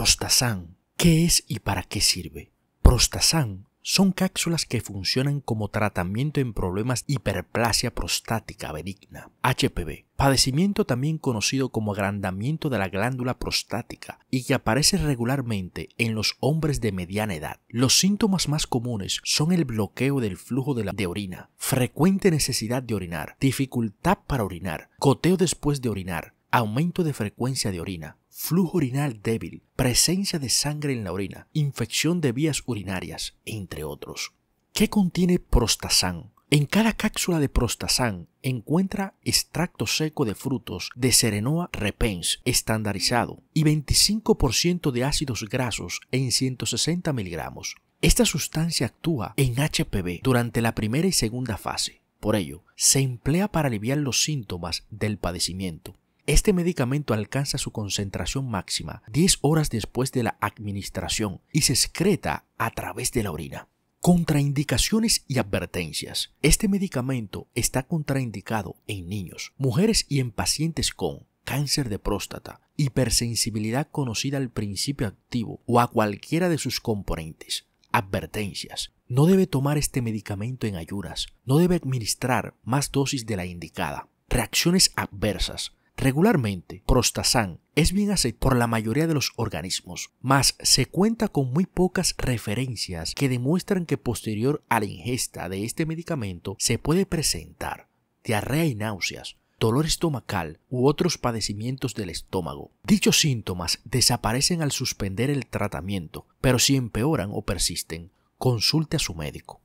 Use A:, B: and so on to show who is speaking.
A: Prostasán. ¿Qué es y para qué sirve? Prostasán son cápsulas que funcionan como tratamiento en problemas hiperplasia prostática benigna, HPV, padecimiento también conocido como agrandamiento de la glándula prostática y que aparece regularmente en los hombres de mediana edad. Los síntomas más comunes son el bloqueo del flujo de, la, de orina, frecuente necesidad de orinar, dificultad para orinar, coteo después de orinar, aumento de frecuencia de orina, flujo urinal débil, presencia de sangre en la orina, infección de vías urinarias, entre otros. ¿Qué contiene Prostasan? En cada cápsula de Prostasan encuentra extracto seco de frutos de Serenoa repens estandarizado y 25% de ácidos grasos en 160 miligramos. Esta sustancia actúa en HPV durante la primera y segunda fase. Por ello, se emplea para aliviar los síntomas del padecimiento, este medicamento alcanza su concentración máxima 10 horas después de la administración y se excreta a través de la orina. Contraindicaciones y advertencias. Este medicamento está contraindicado en niños, mujeres y en pacientes con cáncer de próstata, hipersensibilidad conocida al principio activo o a cualquiera de sus componentes. Advertencias. No debe tomar este medicamento en ayunas. No debe administrar más dosis de la indicada. Reacciones adversas. Regularmente, Prostasan es bien aceptado por la mayoría de los organismos, mas se cuenta con muy pocas referencias que demuestran que posterior a la ingesta de este medicamento se puede presentar diarrea y náuseas, dolor estomacal u otros padecimientos del estómago. Dichos síntomas desaparecen al suspender el tratamiento, pero si empeoran o persisten, consulte a su médico.